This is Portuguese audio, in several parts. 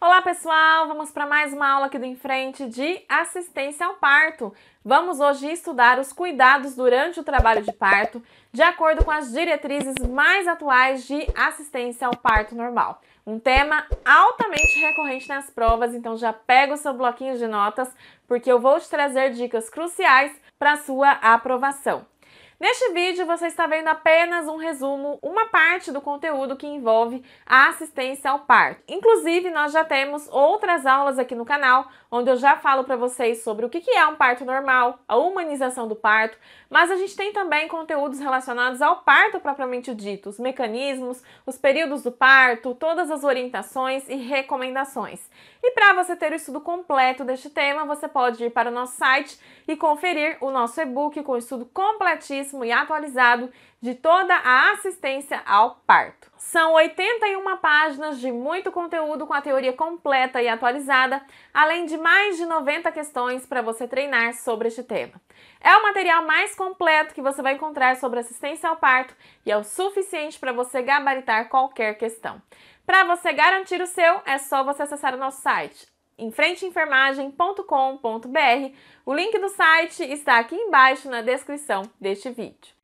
Olá pessoal, vamos para mais uma aula aqui do Em Frente de Assistência ao Parto. Vamos hoje estudar os cuidados durante o trabalho de parto, de acordo com as diretrizes mais atuais de assistência ao parto normal. Um tema altamente recorrente nas provas, então já pega o seu bloquinho de notas, porque eu vou te trazer dicas cruciais para sua aprovação. Neste vídeo você está vendo apenas um resumo, uma parte do conteúdo que envolve a assistência ao parto. Inclusive, nós já temos outras aulas aqui no canal, onde eu já falo para vocês sobre o que é um parto normal, a humanização do parto, mas a gente tem também conteúdos relacionados ao parto propriamente dito, os mecanismos, os períodos do parto, todas as orientações e recomendações. E para você ter o estudo completo deste tema, você pode ir para o nosso site e conferir o nosso e-book com o estudo completíssimo e atualizado de toda a assistência ao parto. São 81 páginas de muito conteúdo com a teoria completa e atualizada, além de mais de 90 questões para você treinar sobre este tema. É o material mais completo que você vai encontrar sobre assistência ao parto e é o suficiente para você gabaritar qualquer questão. Para você garantir o seu, é só você acessar o nosso site enfrenteenfermagem.com.br. O link do site está aqui embaixo na descrição deste vídeo.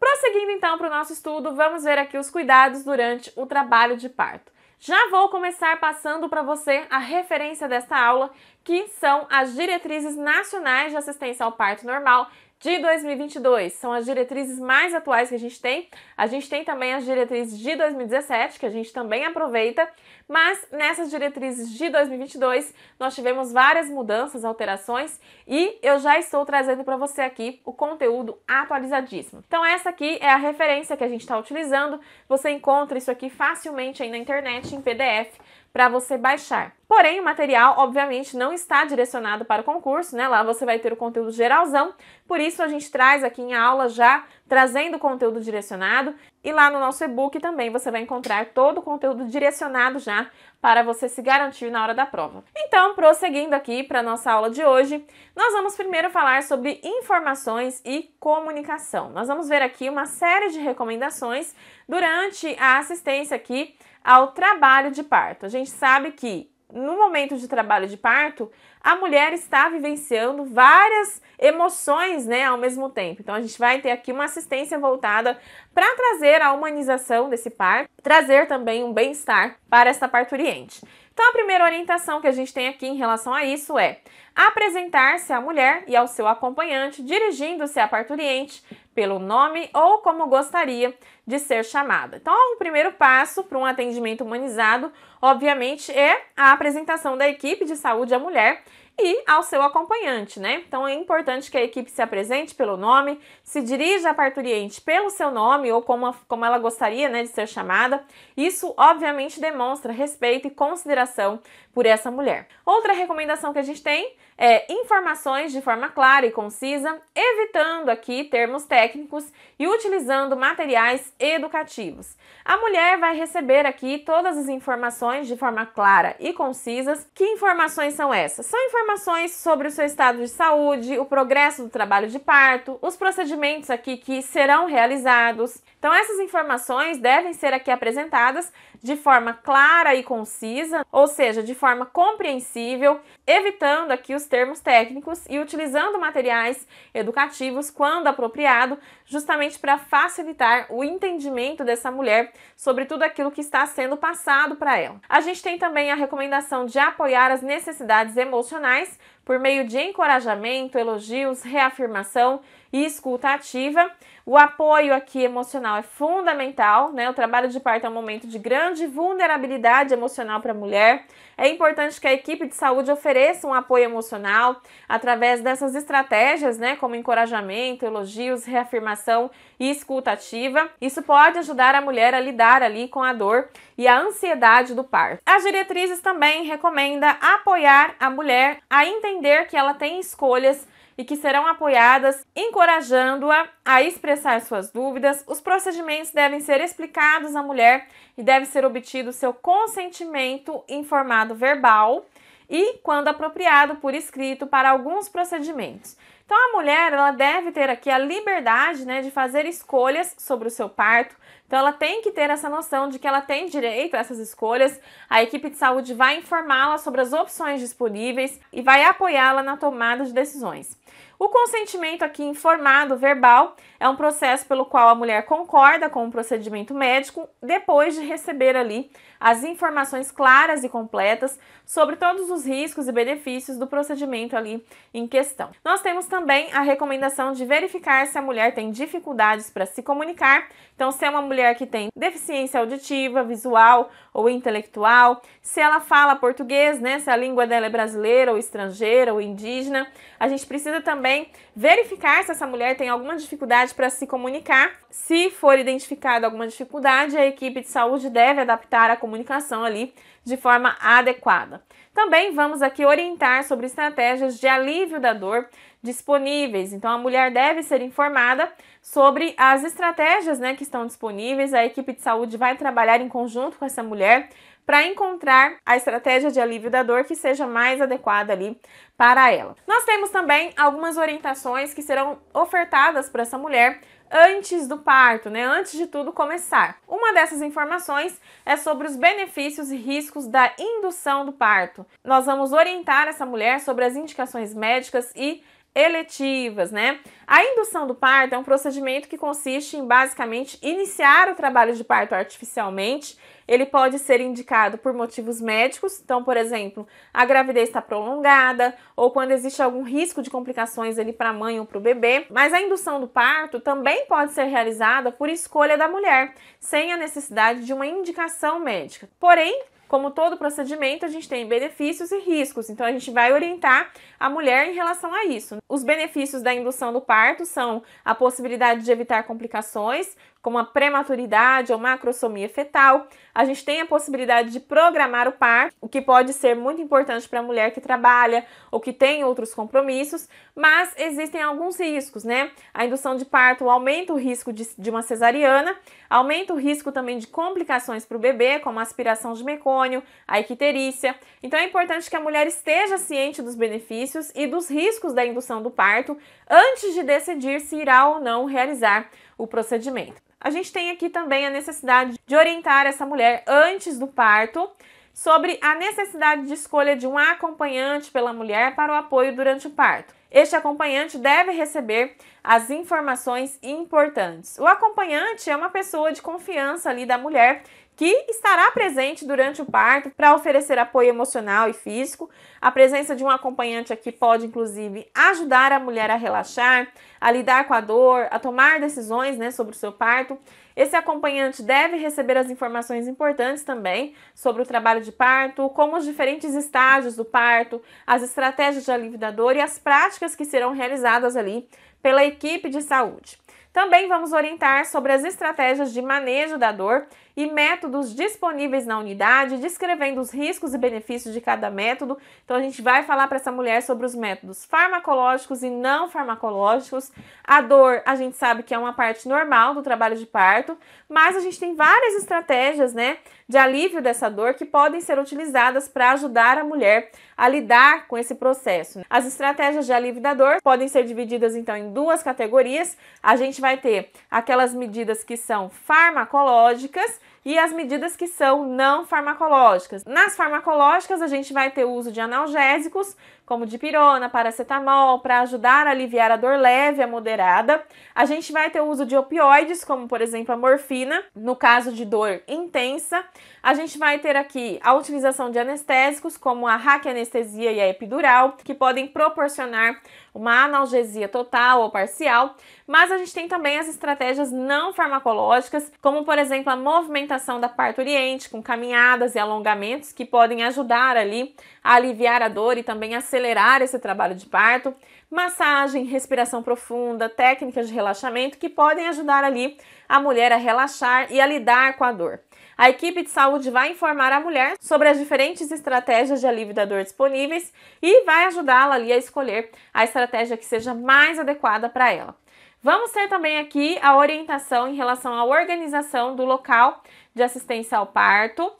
Prosseguindo então para o nosso estudo, vamos ver aqui os cuidados durante o trabalho de parto. Já vou começar passando para você a referência desta aula, que são as diretrizes nacionais de assistência ao parto normal, de 2022. São as diretrizes mais atuais que a gente tem. A gente tem também as diretrizes de 2017, que a gente também aproveita, mas nessas diretrizes de 2022 nós tivemos várias mudanças, alterações e eu já estou trazendo para você aqui o conteúdo atualizadíssimo. Então, essa aqui é a referência que a gente está utilizando. Você encontra isso aqui facilmente aí na internet em PDF para você baixar. Porém, o material, obviamente, não está direcionado para o concurso, né? Lá você vai ter o conteúdo geralzão. Por isso, a gente traz aqui em aula já trazendo o conteúdo direcionado. E lá no nosso e-book também você vai encontrar todo o conteúdo direcionado já para você se garantir na hora da prova. Então, prosseguindo aqui para nossa aula de hoje, nós vamos primeiro falar sobre informações e comunicação. Nós vamos ver aqui uma série de recomendações durante a assistência aqui ao trabalho de parto. A gente sabe que no momento de trabalho de parto, a mulher está vivenciando várias emoções, né, ao mesmo tempo. Então a gente vai ter aqui uma assistência voltada para trazer a humanização desse parto, trazer também um bem-estar para esta parturiente. Então a primeira orientação que a gente tem aqui em relação a isso é: apresentar-se à mulher e ao seu acompanhante, dirigindo-se à parturiente pelo nome ou como gostaria de ser chamada. Então, o primeiro passo para um atendimento humanizado, obviamente, é a apresentação da equipe de saúde à mulher e ao seu acompanhante, né? Então é importante que a equipe se apresente pelo nome, se dirija à parturiente pelo seu nome ou como, como ela gostaria né, de ser chamada. Isso, obviamente, demonstra respeito e consideração por essa mulher. Outra recomendação que a gente tem é, informações de forma clara e concisa, evitando aqui termos técnicos e utilizando materiais educativos. A mulher vai receber aqui todas as informações de forma clara e concisas. Que informações são essas? São informações sobre o seu estado de saúde, o progresso do trabalho de parto, os procedimentos aqui que serão realizados. Então, essas informações devem ser aqui apresentadas de forma clara e concisa, ou seja, de forma compreensível, evitando aqui os termos técnicos e utilizando materiais educativos quando apropriado, justamente para facilitar o entendimento dessa mulher mulher sobre tudo aquilo que está sendo passado para ela. A gente tem também a recomendação de apoiar as necessidades emocionais por meio de encorajamento, elogios, reafirmação e escuta ativa. O apoio aqui emocional é fundamental, né? O trabalho de parto é um momento de grande vulnerabilidade emocional para a mulher. É importante que a equipe de saúde ofereça um apoio emocional através dessas estratégias, né? Como encorajamento, elogios, reafirmação e escuta ativa. Isso pode ajudar a mulher a lidar ali com a dor e a ansiedade do parto. As diretrizes também recomenda apoiar a mulher a entender entender que ela tem escolhas e que serão apoiadas, encorajando-a a expressar suas dúvidas. Os procedimentos devem ser explicados à mulher e deve ser obtido seu consentimento informado verbal e, quando apropriado, por escrito para alguns procedimentos. Então a mulher ela deve ter aqui a liberdade né, de fazer escolhas sobre o seu parto. Então ela tem que ter essa noção de que ela tem direito a essas escolhas. A equipe de saúde vai informá-la sobre as opções disponíveis e vai apoiá-la na tomada de decisões. O consentimento aqui informado, verbal, é um processo pelo qual a mulher concorda com o procedimento médico depois de receber ali as informações claras e completas sobre todos os riscos e benefícios do procedimento ali em questão. Nós temos também a recomendação de verificar se a mulher tem dificuldades para se comunicar, então se é uma mulher que tem deficiência auditiva, visual ou intelectual, se ela fala português, né, se a língua dela é brasileira ou estrangeira ou indígena. A gente precisa também verificar se essa mulher tem alguma dificuldade para se comunicar. Se for identificada alguma dificuldade, a equipe de saúde deve adaptar a comunicação ali de forma adequada. Também vamos aqui orientar sobre estratégias de alívio da dor disponíveis. Então a mulher deve ser informada sobre as estratégias, né, que estão disponíveis. A equipe de saúde vai trabalhar em conjunto com essa mulher para encontrar a estratégia de alívio da dor que seja mais adequada ali para ela. Nós temos também algumas orientações que serão ofertadas para essa mulher antes do parto, né? Antes de tudo começar. Uma dessas informações é sobre os benefícios e riscos da indução do parto. Nós vamos orientar essa mulher sobre as indicações médicas e eletivas, né? A indução do parto é um procedimento que consiste em basicamente iniciar o trabalho de parto artificialmente. Ele pode ser indicado por motivos médicos, então, por exemplo, a gravidez está prolongada ou quando existe algum risco de complicações ali para a mãe ou para o bebê. Mas a indução do parto também pode ser realizada por escolha da mulher, sem a necessidade de uma indicação médica. Porém, como todo procedimento, a gente tem benefícios e riscos, então a gente vai orientar a mulher em relação a isso. Os benefícios da indução do parto são a possibilidade de evitar complicações, como a prematuridade ou macrosomia fetal. A gente tem a possibilidade de programar o parto, o que pode ser muito importante para a mulher que trabalha ou que tem outros compromissos, mas existem alguns riscos, né? A indução de parto aumenta o risco de, de uma cesariana, aumenta o risco também de complicações para o bebê, como a aspiração de mecônio, a icterícia. Então é importante que a mulher esteja ciente dos benefícios e dos riscos da indução do parto antes de decidir se irá ou não realizar o procedimento. A gente tem aqui também a necessidade de orientar essa mulher antes do parto sobre a necessidade de escolha de um acompanhante pela mulher para o apoio durante o parto. Este acompanhante deve receber as informações importantes. O acompanhante é uma pessoa de confiança ali da mulher que estará presente durante o parto para oferecer apoio emocional e físico. A presença de um acompanhante aqui pode, inclusive, ajudar a mulher a relaxar, a lidar com a dor, a tomar decisões né, sobre o seu parto. Esse acompanhante deve receber as informações importantes também sobre o trabalho de parto, como os diferentes estágios do parto, as estratégias de alívio da dor e as práticas que serão realizadas ali pela equipe de saúde. Também vamos orientar sobre as estratégias de manejo da dor e métodos disponíveis na unidade, descrevendo os riscos e benefícios de cada método. Então a gente vai falar para essa mulher sobre os métodos farmacológicos e não farmacológicos. A dor, a gente sabe que é uma parte normal do trabalho de parto, mas a gente tem várias estratégias, né, de alívio dessa dor que podem ser utilizadas para ajudar a mulher a lidar com esse processo. As estratégias de alívio da dor podem ser divididas então em duas categorias. A gente vai ter aquelas medidas que são farmacológicas e as medidas que são não farmacológicas. Nas farmacológicas, a gente vai ter o uso de analgésicos, como dipirona, paracetamol, para ajudar a aliviar a dor leve a moderada. A gente vai ter o uso de opioides, como por exemplo a morfina, no caso de dor intensa. A gente vai ter aqui a utilização de anestésicos, como a raquianestesia e a epidural, que podem proporcionar uma analgesia total ou parcial, mas a gente tem também as estratégias não farmacológicas, como por exemplo a movimentação da parturiente com caminhadas e alongamentos que podem ajudar ali a aliviar a dor e também a ser acelerar esse trabalho de parto, massagem, respiração profunda, técnicas de relaxamento que podem ajudar ali a mulher a relaxar e a lidar com a dor. A equipe de saúde vai informar a mulher sobre as diferentes estratégias de alívio da dor disponíveis e vai ajudá-la ali a escolher a estratégia que seja mais adequada para ela. Vamos ter também aqui a orientação em relação à organização do local de assistência ao parto,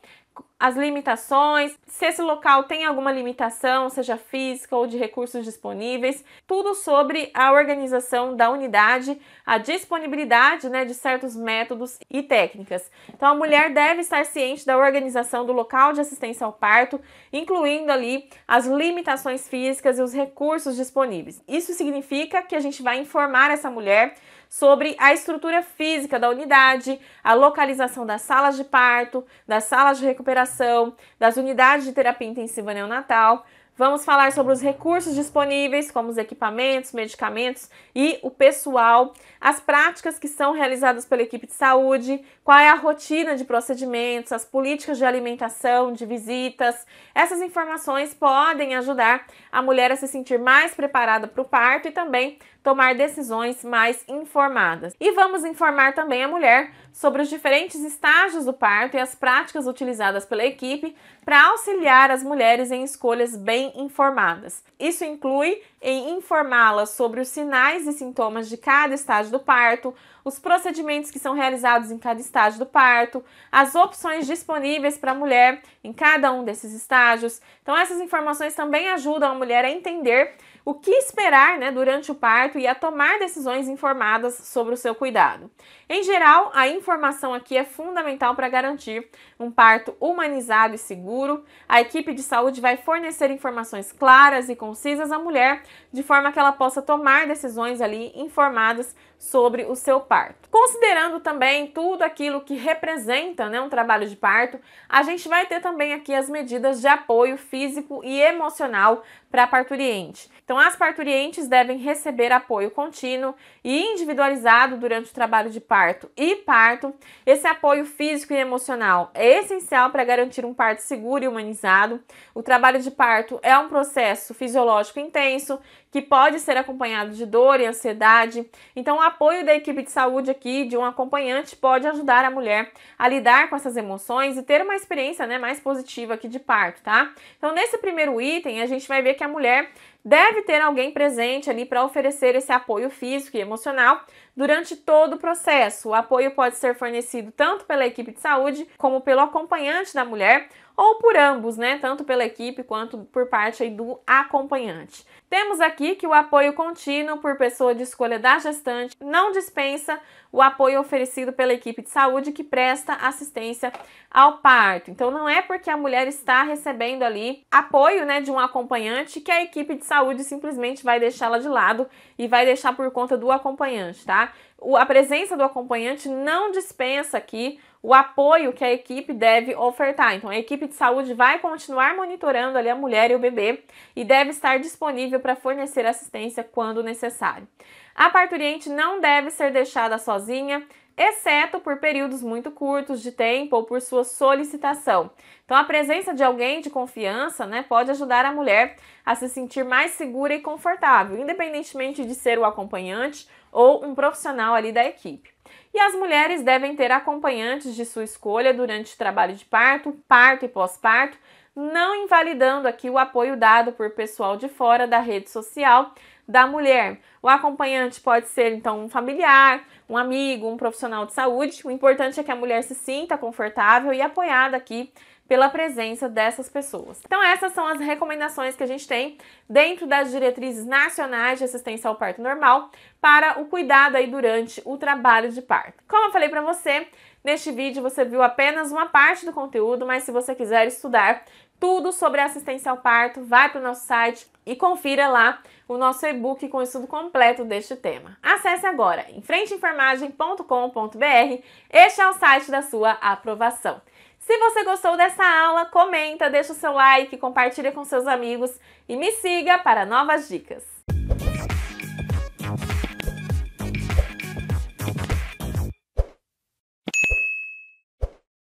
as limitações, se esse local tem alguma limitação, seja física ou de recursos disponíveis, tudo sobre a organização da unidade, a disponibilidade né, de certos métodos e técnicas. Então, a mulher deve estar ciente da organização do local de assistência ao parto, incluindo ali as limitações físicas e os recursos disponíveis. Isso significa que a gente vai informar essa mulher sobre a estrutura física da unidade, a localização das salas de parto, das salas de recuperação, das unidades de terapia intensiva neonatal. Vamos falar sobre os recursos disponíveis, como os equipamentos, medicamentos e o pessoal, as práticas que são realizadas pela equipe de saúde, qual é a rotina de procedimentos, as políticas de alimentação, de visitas. Essas informações podem ajudar a mulher a se sentir mais preparada para o parto e também tomar decisões mais informadas. E vamos informar também a mulher sobre os diferentes estágios do parto e as práticas utilizadas pela equipe para auxiliar as mulheres em escolhas bem informadas. Isso inclui em informá-las sobre os sinais e sintomas de cada estágio do parto, os procedimentos que são realizados em cada estágio do parto, as opções disponíveis para a mulher em cada um desses estágios. Então essas informações também ajudam a mulher a entender o que esperar né, durante o parto e a tomar decisões informadas sobre o seu cuidado. Em geral, a informação aqui é fundamental para garantir um parto humanizado e seguro. A equipe de saúde vai fornecer informações claras e concisas à mulher, de forma que ela possa tomar decisões ali informadas sobre o seu parto. Considerando também tudo aquilo que representa né, um trabalho de parto, a gente vai ter também aqui as medidas de apoio físico e emocional para a parturiente. Então, as parturientes devem receber apoio contínuo e individualizado durante o trabalho de parto e parto. Esse apoio físico e emocional é essencial para garantir um parto seguro e humanizado. O trabalho de parto é um processo fisiológico intenso que pode ser acompanhado de dor e ansiedade. Então, o apoio da equipe de saúde aqui, de um acompanhante, pode ajudar a mulher a lidar com essas emoções e ter uma experiência né, mais positiva aqui de parto, tá? Então, nesse primeiro item, a gente vai ver que a mulher deve ter alguém presente ali para oferecer esse apoio físico e emocional durante todo o processo. O apoio pode ser fornecido tanto pela equipe de saúde como pelo acompanhante da mulher ou por ambos, né? Tanto pela equipe quanto por parte do acompanhante. Temos aqui que o apoio contínuo por pessoa de escolha da gestante não dispensa o apoio oferecido pela equipe de saúde que presta assistência ao parto. Então não é porque a mulher está recebendo ali apoio, né, de um acompanhante que a equipe de saúde simplesmente vai deixá-la de lado e vai deixar por conta do acompanhante, tá? O, a presença do acompanhante não dispensa aqui o apoio que a equipe deve ofertar. Então, a equipe de saúde vai continuar monitorando ali a mulher e o bebê e deve estar disponível para fornecer assistência quando necessário. A parturiente não deve ser deixada sozinha, exceto por períodos muito curtos de tempo ou por sua solicitação. Então, a presença de alguém de confiança né, pode ajudar a mulher a se sentir mais segura e confortável, independentemente de ser o acompanhante ou um profissional ali da equipe. E as mulheres devem ter acompanhantes de sua escolha durante o trabalho de parto, parto e pós-parto, não invalidando aqui o apoio dado por pessoal de fora da rede social da mulher. O acompanhante pode ser então um familiar, um amigo, um profissional de saúde. O importante é que a mulher se sinta confortável e apoiada aqui pela presença dessas pessoas. Então essas são as recomendações que a gente tem dentro das diretrizes nacionais de assistência ao parto normal para o cuidado aí durante o trabalho de parto. Como eu falei para você, neste vídeo você viu apenas uma parte do conteúdo, mas se você quiser estudar tudo sobre assistência ao parto, vai para o nosso site e confira lá o nosso e-book com o estudo completo deste tema. Acesse agora em frenteinformagem.com.br. Este é o site da sua aprovação. Se você gostou dessa aula, comenta, deixa o seu like, compartilha com seus amigos e me siga para novas dicas.